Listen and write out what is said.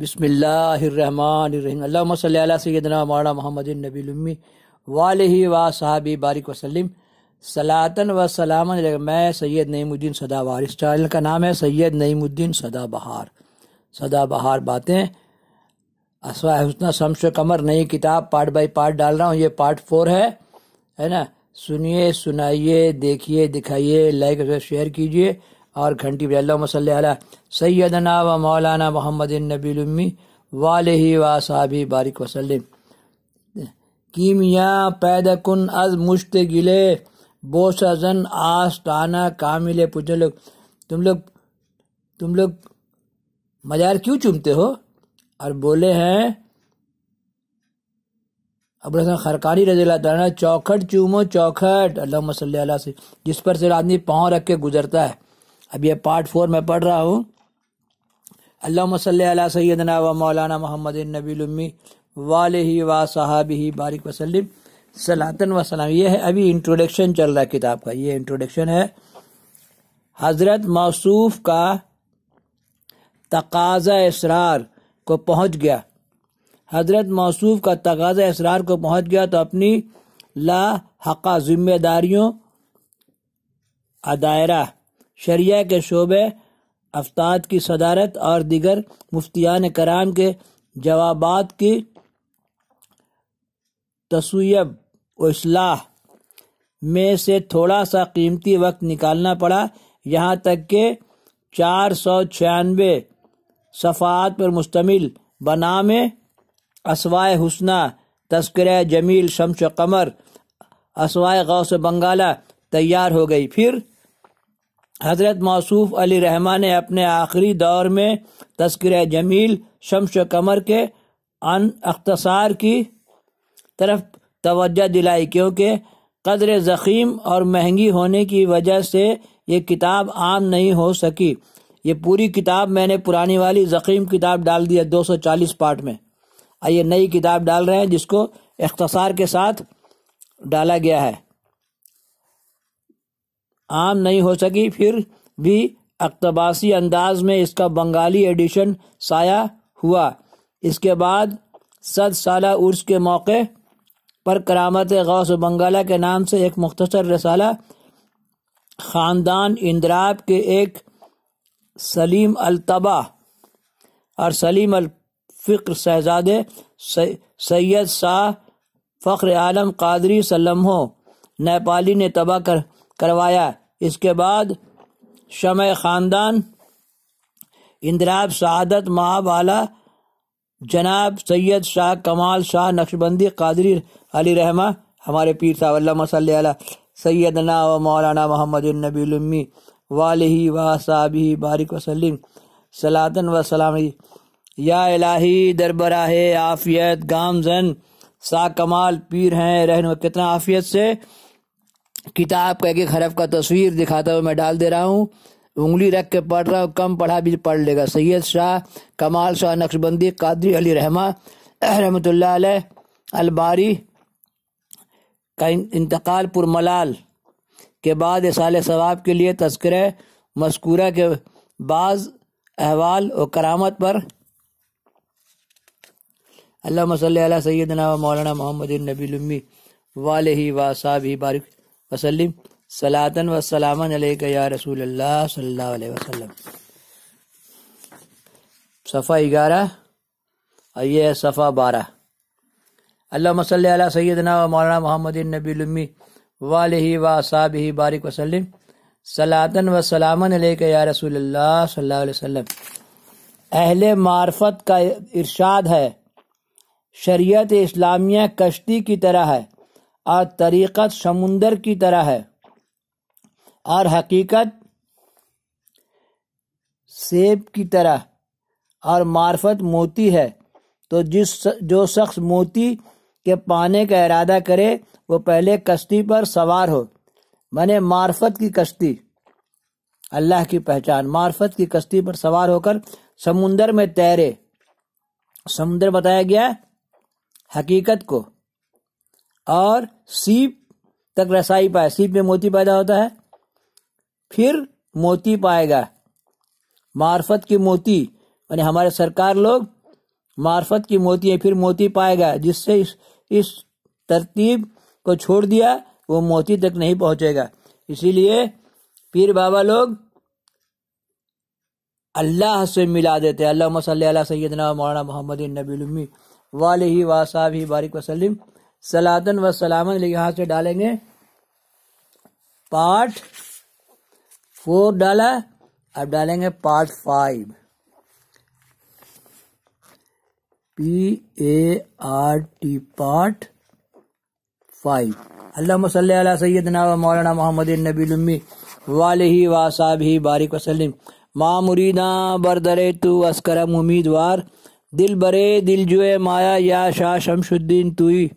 बिसमीम अल्लाम मोहम्मद नबीलम्मी वाल व बारिक वसलम सलातन व सलामन मैं सैयद नईमुद्दीन सदाबहार इस चैनल का नाम है सैयद नईमुद्दीन सदा बहार बातें असवा हसना शमश कमर नई किताब पार्ट बाई पार्ट डाल रहा हूँ ये पार्ट फोर है है ना सुनिए सुनाइए देखिए दिखाइए लाइक शेयर कीजिए और घंटी सैद सैदना व मौलाना मोहम्मद नबीलमी वाल ही साबी बारिक वसलम कीमिया पैदा कन अज मुश्त गिले जन आस्ताना कामिले पूछो लोग तुम लोग तुम लोग मजार क्यों चुमते हो और बोले हैं अब खरकारी रजी चौखट चूमो चौखट अल्लाह मसल से जिस पर से आदमी पाँव रख के गुजरता है अब यह पार्ट फोर में पढ़ रहा हूँ अल्लाह सल सैदना व मौलाना मोहम्मद नबीलम्मी वाल ही ही बारिक वसलम सलातन वसलम यह है अभी इंट्रोडक्शन चल रहा है किताब का ये इंट्रोडक्शन है हज़रत मौसूफ का तकाजा इसरार को पहुंच गया हज़रत मौसूफ का तकाजा इसरार को पहुंच गया तो अपनी ला हका जिम्मेदारियों अदायरा शरिया के शोबे अफ्ताद की सदारत और दिगर मुफ्तियान कराम के जवाब की तसुयब व असलाह में से थोड़ा सा कीमती वक्त निकालना पड़ा यहाँ तक के चार सौ छियानवे सफ़ात पर मुश्तमिल बनाम असवाए हुसना तस्कर जमील शमश कमर असवाए से बंगाला तैयार हो गई फिर हज़रत मासूफ़ अली रहमान ने अपने आखिरी दौर में तस्कर जमील शमश कमर के अन अख्तसार की तरफ तोज्जा दिलाई क्योंकि कदर ज़ख़ीम और महंगी होने की वजह से ये किताब आम नहीं हो सकी ये पूरी किताब मैंने पुरानी वाली ज़ख़ीम किताब डाल दी है दो सौ चालीस पार्ट में और ये नई किताब डाल रहे हैं जिसको अख्तसार के साथ डाला गया है आम नहीं हो सकी फिर भी अक्तबासी अंदाज में इसका बंगाली एडिशन साया हुआ इसके बाद सद साल उर्स के मौके पर करामत गौस बंगाला के नाम से एक मुख्तर रसाला ख़ानदान इंद्राब के एक सलीम अलतबा और सलीम अलफिक्र शहजादे सैयद शाह फ़ख्र आलम कादरी सलम हो नेपाली ने तबाह कर करवाया इसके बाद शम ख़ानदान इंदिराब शहादत महाबाला जनाब सैयद शाह कमाल शाह नक्शबंदी कादरी अली रहमा हमारे पीर साहब सल सैदना व मौलाना मोहम्मद नबी वाल ही बारिक वसलम सलातन व सलामी या इलाही दरबराह आफियत गामजन सा कमाल पीर हैं रहन कितना आफियत से किताब का एक हरफ का तस्वीर दिखाता हुआ मैं डाल दे रहा हूँ उंगली रख के पढ़ रहा हूँ कम पढ़ा भी पढ़ लेगा सैयद शाह कमाल शाह नक्शबंदी कादरी अली रहमा रहमत अलबारी का इंतकाल पुरमलाल के बाद साल सवाब के लिए तस्कर मस्कूरा के बाद अहवाल और करामत पर अल्लाह मसल सैदना मौलाना मोहम्मद नबीलमी वाल ही वाह बारिक वसलम सलातन वसलाम या रसूल अल्लाह सफ़ा ग्यारह आइए सफ़ा बारह अल्लाह मसल सैदना व मौलाना मोहम्मद नबीमी वाल ही व साब ही बारिक वसलम सलातन व सलामन या रसूल अल्लाह अहल मार्फत का इरशाद है शरीत इस्लामिया कश्ती की तरह है और तरीक़त समुंदर की तरह है और हकीकत सेब की तरह और मार्फत मोती है तो जिस जो शख्स मोती के पाने का इरादा करे वो पहले कश्ती पर सवार हो मैंने मार्फत की कश्ती अल्लाह की पहचान मार्फत की कश्ती पर सवार होकर समुंदर में तैरे समुंदर बताया गया हकीकत को और सीप तक रसाई पाए सीप में मोती पैदा होता है फिर मोती पाएगा मार्फत की मोती यानी हमारे सरकार लोग मार्फत की मोती है फिर मोती पाएगा जिससे इस इस तरतीब को छोड़ दिया वो मोती तक नहीं पहुंचेगा इसीलिए पीर बाबा लोग अल्लाह से मिला देते अल्लाह मसल सैदना मौलाना मोहम्मद नबी वाल ही वासाब ही बारिक वसलम सलातन व सलामन लिहाज से डालेंगे पार्ट फोर डाला अब डालेंगे part five P A R T part five अल्लाह सल सैदना व मौलाना मोहम्मद नबीलम्मी वाल ही वासाब ही बारिक वसलम माँ मुरीदा बरदरे तू अस्करम उम्मीदवार दिल बरे दिल जुए माया या शाह शमशुद्दीन तुई